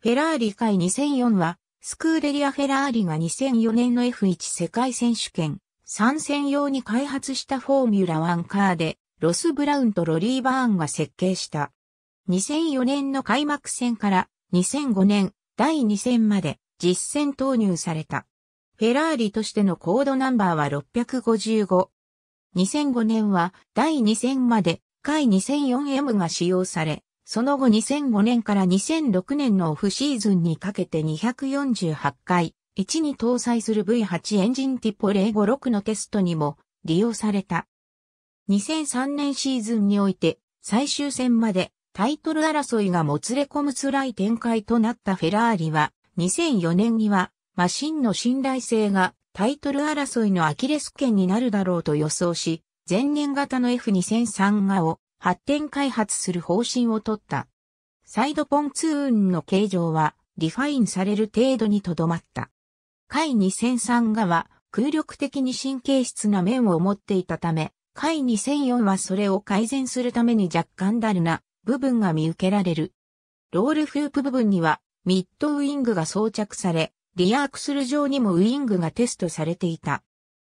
フェラーリ界2004は、スクーデリア・フェラーリが2004年の F1 世界選手権参戦用に開発したフォーミュラ1カーで、ロス・ブラウンとロリー・バーンが設計した。2004年の開幕戦から2005年第2戦まで実戦投入された。フェラーリとしてのコードナンバーは655。2005年は第2戦まで、回 2004M が使用され、その後2005年から2006年のオフシーズンにかけて248回、1に搭載する V8 エンジンティポ056のテストにも利用された。2003年シーズンにおいて最終戦までタイトル争いがもつれ込む辛い展開となったフェラーリは2004年にはマシンの信頼性がタイトル争いのアキレス腱になるだろうと予想し前年型の F2003 がを発展開発する方針を取った。サイドポンツーンの形状はリファインされる程度にとどまった。海2003がは空力的に神経質な面を持っていたため、海2004はそれを改善するために若干ダルな部分が見受けられる。ロールフープ部分にはミッドウィングが装着され、リアークスル上にもウィングがテストされていた。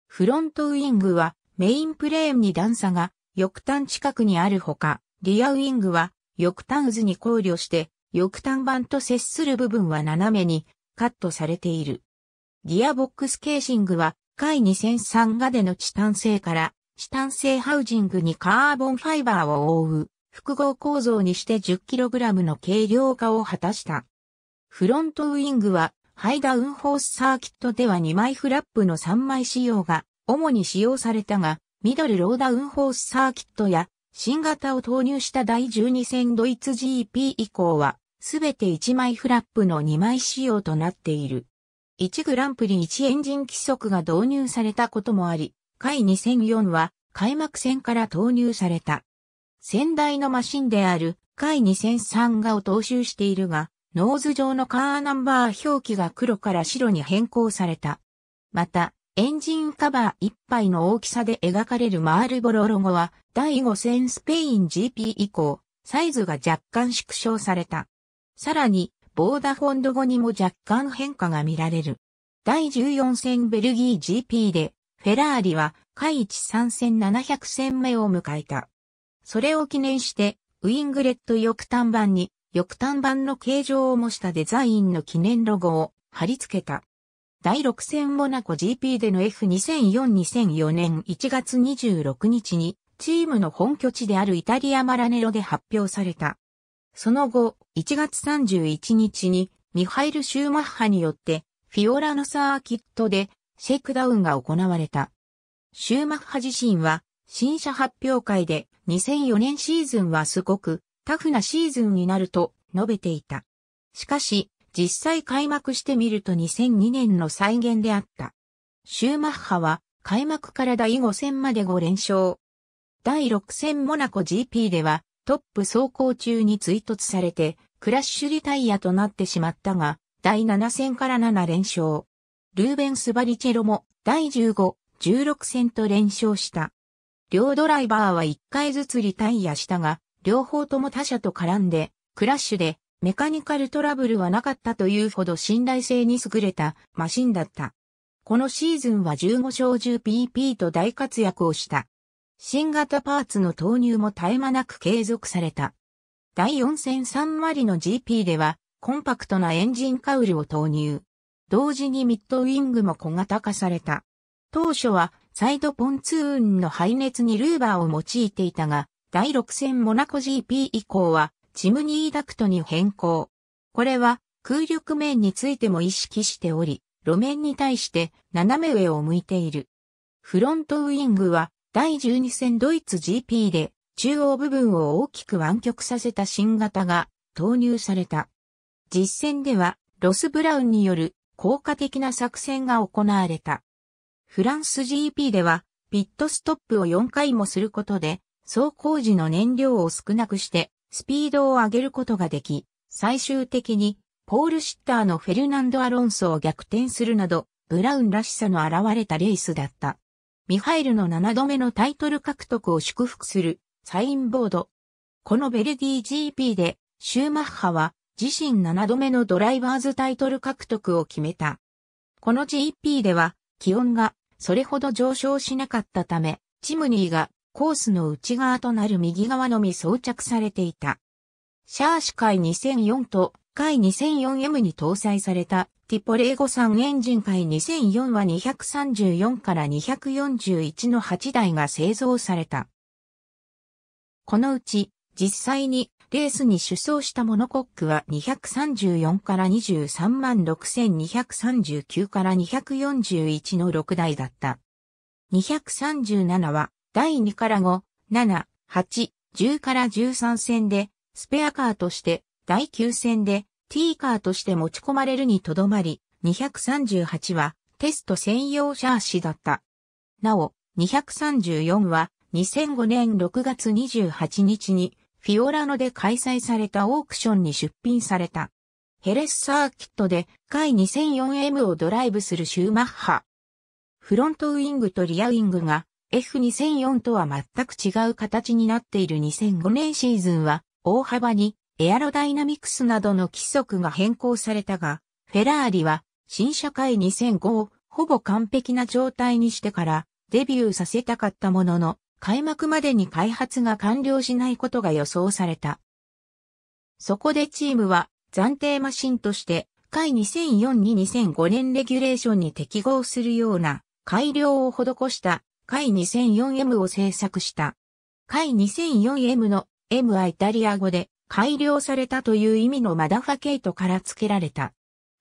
フロントウィングはメインプレーンに段差が翼端近くにあるほか、リアウィングは翼端渦に考慮して、翼端板と接する部分は斜めにカットされている。ギアボックスケーシングは、回2003ガでのチタン製からチタン製ハウジングにカーボンファイバーを覆う複合構造にして 10kg の軽量化を果たした。フロントウィングはハイダウンホースサーキットでは2枚フラップの3枚仕様が主に使用されたが、ミドルローダウンホースサーキットや、新型を投入した第12戦ドイツ GP 以降は、すべて1枚フラップの2枚仕様となっている。1グランプリ1エンジン規則が導入されたこともあり、回2004は開幕戦から投入された。先代のマシンである回2003がを踏襲しているが、ノーズ上のカーナンバー表記が黒から白に変更された。また、エンジンカバー一杯の大きさで描かれるマールボロロゴは第5戦スペイン GP 以降、サイズが若干縮小された。さらに、ボーダフォンド後にも若干変化が見られる。第14戦ベルギー GP で、フェラーリは、開一参戦700戦目を迎えた。それを記念して、ウィングレット翼端板に、翼端板の形状を模したデザインの記念ロゴを貼り付けた。第6戦モナコ GP での F2004-2004 年1月26日に、チームの本拠地であるイタリアマラネロで発表された。その後、1月31日に、ミハイル・シューマッハによって、フィオラのサーキットで、シェイクダウンが行われた。シューマッハ自身は、新車発表会で、2004年シーズンはすごく、タフなシーズンになると、述べていた。しかし、実際開幕してみると2002年の再現であった。シューマッハは開幕から第5戦まで5連勝。第6戦モナコ GP ではトップ走行中に追突されてクラッシュリタイアとなってしまったが、第7戦から7連勝。ルーベンス・バリチェロも第15、16戦と連勝した。両ドライバーは1回ずつリタイアしたが、両方とも他者と絡んで、クラッシュでメカニカルトラブルはなかったというほど信頼性に優れたマシンだった。このシーズンは15勝 10PP と大活躍をした。新型パーツの投入も絶え間なく継続された。第4戦3割の GP では、コンパクトなエンジンカウルを投入。同時にミッドウィングも小型化された。当初は、サイドポンツーンの排熱にルーバーを用いていたが、第6戦モナコ GP 以降は、チムニーダクトに変更。これは空力面についても意識しており、路面に対して斜め上を向いている。フロントウイングは第12戦ドイツ GP で中央部分を大きく湾曲させた新型が投入された。実戦ではロス・ブラウンによる効果的な作戦が行われた。フランス GP ではピットストップを4回もすることで走行時の燃料を少なくしてスピードを上げることができ、最終的にポールシッターのフェルナンド・アロンソを逆転するなど、ブラウンらしさの現れたレースだった。ミハイルの7度目のタイトル獲得を祝福するサインボード。このベルディ GP でシューマッハは自身7度目のドライバーズタイトル獲得を決めた。この GP では気温がそれほど上昇しなかったため、チムニーがコースの内側となる右側のみ装着されていた。シャーシ海2004と海 2004M に搭載されたティポレーゴ3エンジン海2004は234から241の8台が製造された。このうち実際にレースに出走したモノコックは234から23万6239から241の6台だった。237は第2から5、7、8、10から13戦で、スペアカーとして、第9戦で、T カーとして持ち込まれるにとどまり、238はテスト専用シャーシだった。なお、234は2005年6月28日にフィオラノで開催されたオークションに出品された。ヘレスサーキットで回 2004M をドライブするシューマッハ。フロントウィングとリアウィングが F2004 とは全く違う形になっている2005年シーズンは大幅にエアロダイナミクスなどの規則が変更されたが、フェラーリは新社会2005をほぼ完璧な状態にしてからデビューさせたかったものの、開幕までに開発が完了しないことが予想された。そこでチームは暫定マシンとして回2004に2005年レギュレーションに適合するような改良を施した海 2004M を製作した。海 2004M の M はイタリア語で改良されたという意味のマダファケイトから付けられた。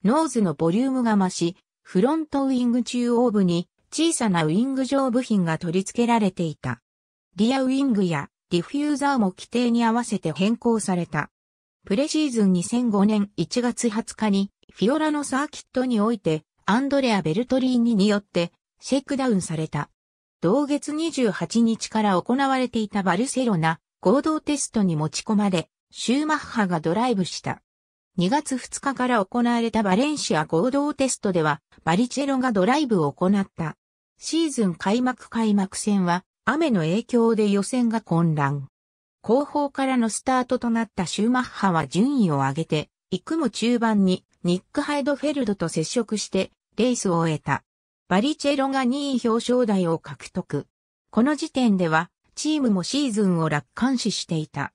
ノーズのボリュームが増し、フロントウイング中央部に小さなウイング上部品が取り付けられていた。リアウイングやディフューザーも規定に合わせて変更された。プレシーズン2005年1月20日にフィオラのサーキットにおいてアンドレア・ベルトリーニによってシェイクダウンされた。同月28日から行われていたバルセロナ合同テストに持ち込まれ、シューマッハがドライブした。2月2日から行われたバレンシア合同テストでは、バリチェロがドライブを行った。シーズン開幕開幕戦は、雨の影響で予選が混乱。後方からのスタートとなったシューマッハは順位を上げて、幾も中盤にニック・ハイドフェルドと接触してレースを終えた。バリチェロが2位表彰台を獲得。この時点では、チームもシーズンを楽観視していた。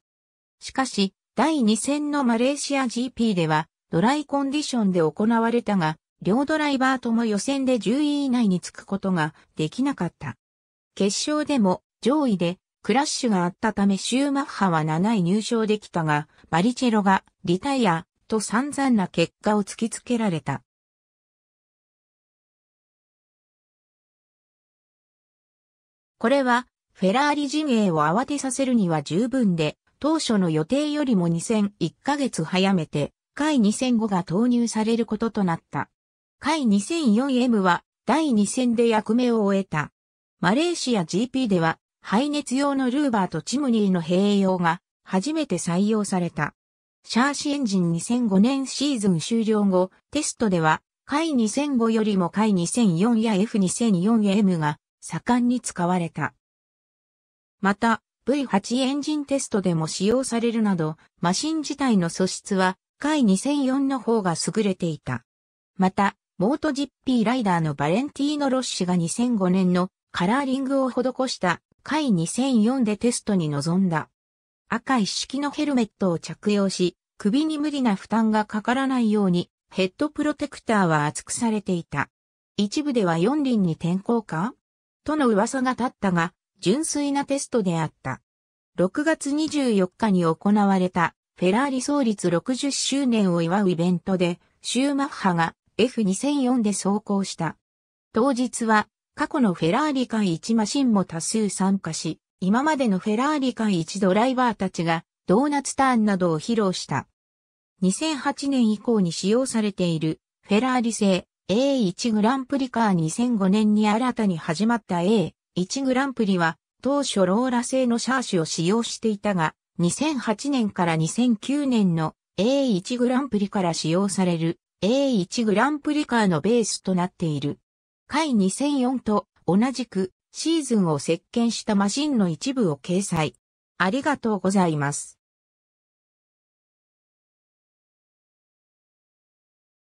しかし、第2戦のマレーシア GP では、ドライコンディションで行われたが、両ドライバーとも予選で10位以内につくことができなかった。決勝でも上位でクラッシュがあったためシューマッハは7位入賞できたが、バリチェロがリタイアと散々な結果を突きつけられた。これは、フェラーリ陣営を慌てさせるには十分で、当初の予定よりも2001ヶ月早めて、回2005が投入されることとなった。回 2004M は第2戦で役目を終えた。マレーシア GP では、排熱用のルーバーとチムニーの併用が初めて採用された。シャーシエンジン2005年シーズン終了後、テストでは、回2005よりも回2004や F2004M が盛んに使われた。また、V8 エンジンテストでも使用されるなど、マシン自体の素質は、回2004の方が優れていた。また、モート GP ライダーのバレンティーノ・ロッシが2005年のカラーリングを施した回2004でテストに臨んだ。赤一式のヘルメットを着用し、首に無理な負担がかからないように、ヘッドプロテクターは厚くされていた。一部では4輪に転向かとの噂が立ったが、純粋なテストであった。6月24日に行われたフェラーリ創立60周年を祝うイベントで、シューマッハが F2004 で走行した。当日は過去のフェラーリ界一マシンも多数参加し、今までのフェラーリ界一ドライバーたちがドーナツターンなどを披露した。2008年以降に使用されているフェラーリ製 A1 グランプリカー2005年に新たに始まった A1 グランプリは当初ローラ製のシャーシを使用していたが2008年から2009年の A1 グランプリから使用される A1 グランプリカーのベースとなっている。回2004と同じくシーズンを席巻したマシンの一部を掲載。ありがとうございます。